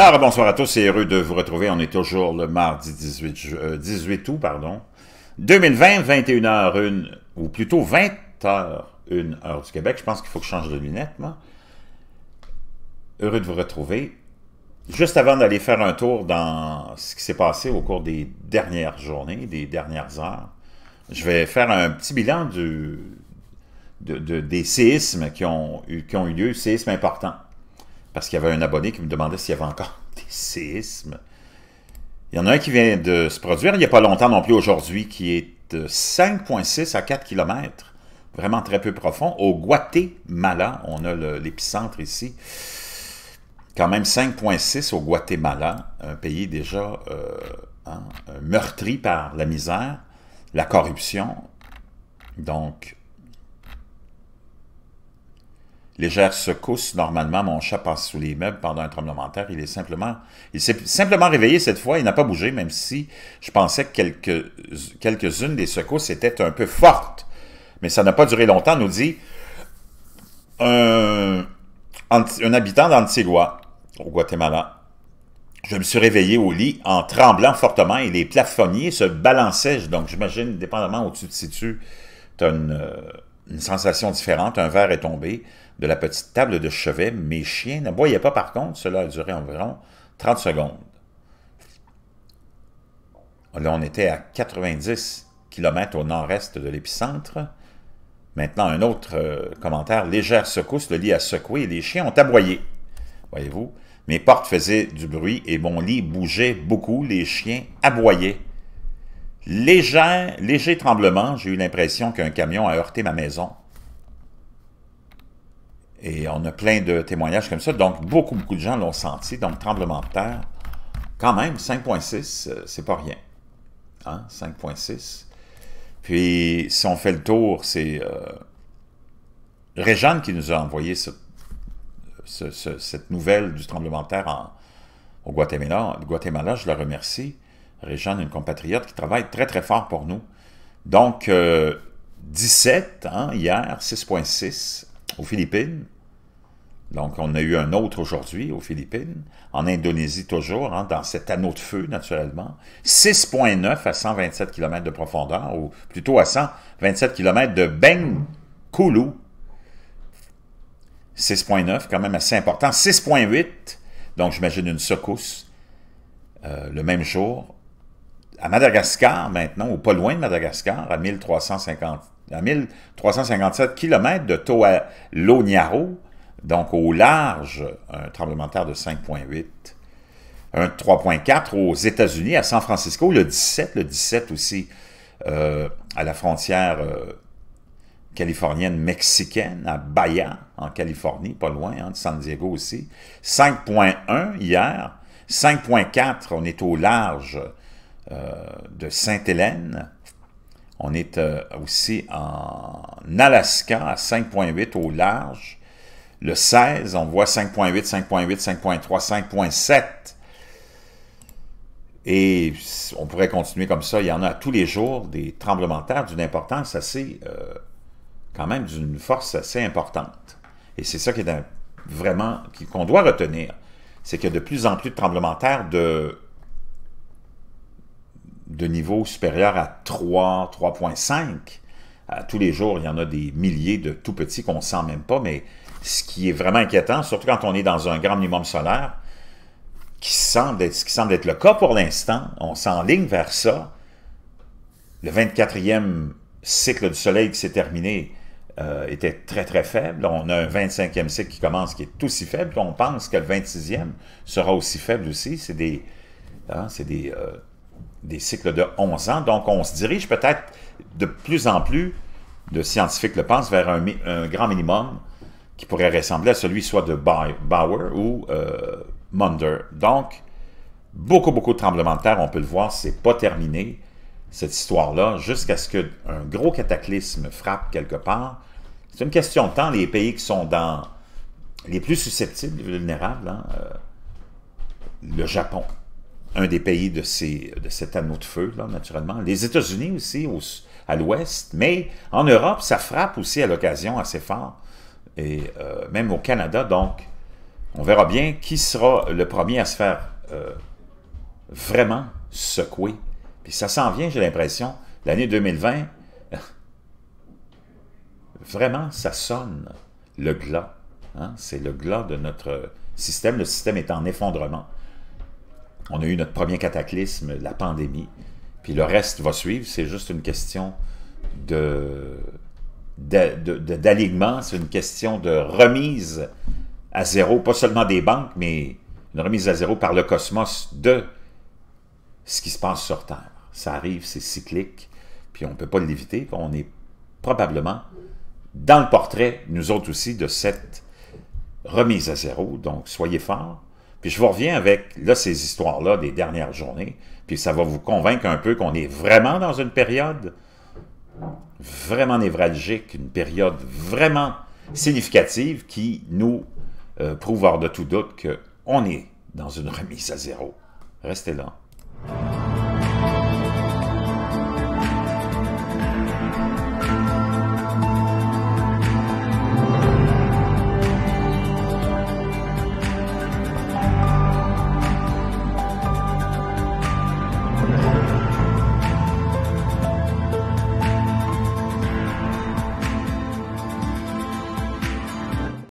Alors, bonsoir à tous, et heureux de vous retrouver. On est toujours le mardi 18, 18 euh, août, pardon. 2020, 21h1, ou plutôt 20h1 heure du Québec. Je pense qu'il faut que je change de lunettes, Heureux de vous retrouver. Juste avant d'aller faire un tour dans ce qui s'est passé au cours des dernières journées, des dernières heures, je vais faire un petit bilan de, des séismes qui ont, eu, qui ont eu lieu, séismes importants parce qu'il y avait un abonné qui me demandait s'il y avait encore des séismes. Il y en a un qui vient de se produire il n'y a pas longtemps non plus aujourd'hui, qui est 5,6 à 4 km, vraiment très peu profond, au Guatemala. On a l'épicentre ici. Quand même 5,6 au Guatemala, un pays déjà euh, hein, meurtri par la misère, la corruption. Donc, légère secousse. Normalement, mon chat passe sous les meubles pendant un tremblement de terre. Il est simplement, il s'est simplement réveillé cette fois. Il n'a pas bougé, même si je pensais que quelques, unes des secousses étaient un peu fortes. Mais ça n'a pas duré longtemps, nous dit un, un habitant d'Antigua, au Guatemala. Je me suis réveillé au lit en tremblant fortement et les plafonniers se balançaient. Donc, j'imagine, dépendamment où tu te situes, tu as euh, une sensation différente. Un verre est tombé de la petite table de chevet, mes chiens n'aboyaient pas par contre. Cela a duré environ 30 secondes. Là, on était à 90 km au nord-est de l'épicentre. Maintenant, un autre euh, commentaire. Légère secousse, le lit a secoué et les chiens ont aboyé. Voyez-vous, mes portes faisaient du bruit et mon lit bougeait beaucoup. Les chiens aboyaient. Léger, léger tremblement, j'ai eu l'impression qu'un camion a heurté ma maison. Et on a plein de témoignages comme ça. Donc, beaucoup, beaucoup de gens l'ont senti. Donc, tremblement de terre, quand même, 5.6, euh, c'est pas rien. Hein? 5.6. Puis, si on fait le tour, c'est euh, Réjeanne qui nous a envoyé cette nouvelle du tremblement de terre au Guatemala. Guatemala, je la remercie. Réjeanne, une compatriote qui travaille très, très fort pour nous. Donc, 17 euh, hein, hier, 6.6 aux Philippines. Donc, on a eu un autre aujourd'hui aux Philippines, en Indonésie toujours, hein, dans cet anneau de feu, naturellement. 6,9 à 127 km de profondeur, ou plutôt à 127 km de Bengkulu. 6,9, quand même assez important. 6,8, donc j'imagine une secousse, euh, le même jour. À Madagascar, maintenant, ou pas loin de Madagascar, à 1350 à 1357 km de toa Lognaro donc au large, un tremblement de terre de 5,8 un 3.4 aux États-Unis, à San Francisco, le 17, le 17 aussi euh, à la frontière euh, californienne mexicaine, à Bahia, en Californie, pas loin, hein, de San Diego aussi. 5.1 hier, 5.4, on est au large euh, de Sainte-Hélène, on est euh, aussi en Alaska, à 5.8 au large. Le 16, on voit 5.8, 5.8, 5.3, 5.7. Et on pourrait continuer comme ça. Il y en a tous les jours des tremblements de terre d'une importance assez, euh, quand même, d'une force assez importante. Et c'est ça qui est vraiment, qu'on doit retenir. C'est qu'il y a de plus en plus de tremblements de terre de de niveau supérieur à 3, 3.5. Euh, tous les jours, il y en a des milliers de tout petits qu'on ne sent même pas, mais ce qui est vraiment inquiétant, surtout quand on est dans un grand minimum solaire, qui semble ce qui semble être le cas pour l'instant, on s'enligne vers ça. Le 24e cycle du Soleil qui s'est terminé euh, était très très faible. On a un 25e cycle qui commence qui est aussi faible. On pense que le 26e sera aussi faible aussi. C'est des, hein, euh, des cycles de 11 ans. Donc, on se dirige peut-être de plus en plus, de scientifiques le pensent, vers un, grand minimum qui pourrait ressembler à celui soit de Bauer ou euh, Munder. Donc, beaucoup, beaucoup de tremblements de terre, on peut le voir, c'est pas terminé, cette histoire-là, jusqu'à ce qu'un gros cataclysme frappe quelque part. C'est une question de temps, les pays qui sont dans les plus susceptibles, les vulnérables, hein, euh, le Japon, un des pays de, de cet anneau de feu, là, naturellement. Les États-Unis aussi, à l'ouest, mais en Europe, ça frappe aussi à l'occasion assez fort, et euh, même au Canada, donc on verra bien qui sera le premier à se faire euh, vraiment secouer. Puis ça s'en vient, j'ai l'impression, l'année 2020, vraiment, ça sonne le glas. Hein. C'est le glas de notre système. Le système est en effondrement on a eu notre premier cataclysme, la pandémie. Puis le reste va suivre. C'est juste une question de d'alignement, c'est une question de remise à zéro, pas seulement des banques, mais une remise à zéro par le cosmos de ce qui se passe sur Terre. Ça arrive, c'est cyclique, puis on ne peut pas l'éviter. On est probablement dans le portrait, nous autres aussi, de cette remise à zéro. Donc, soyez forts, puis je vous reviens avec, là, ces histoires-là des dernières journées, puis ça va vous convaincre un peu qu'on est vraiment dans une période vraiment névralgique, une période vraiment significative qui nous euh, prouve hors de tout doute qu'on est dans une remise à zéro. Restez là.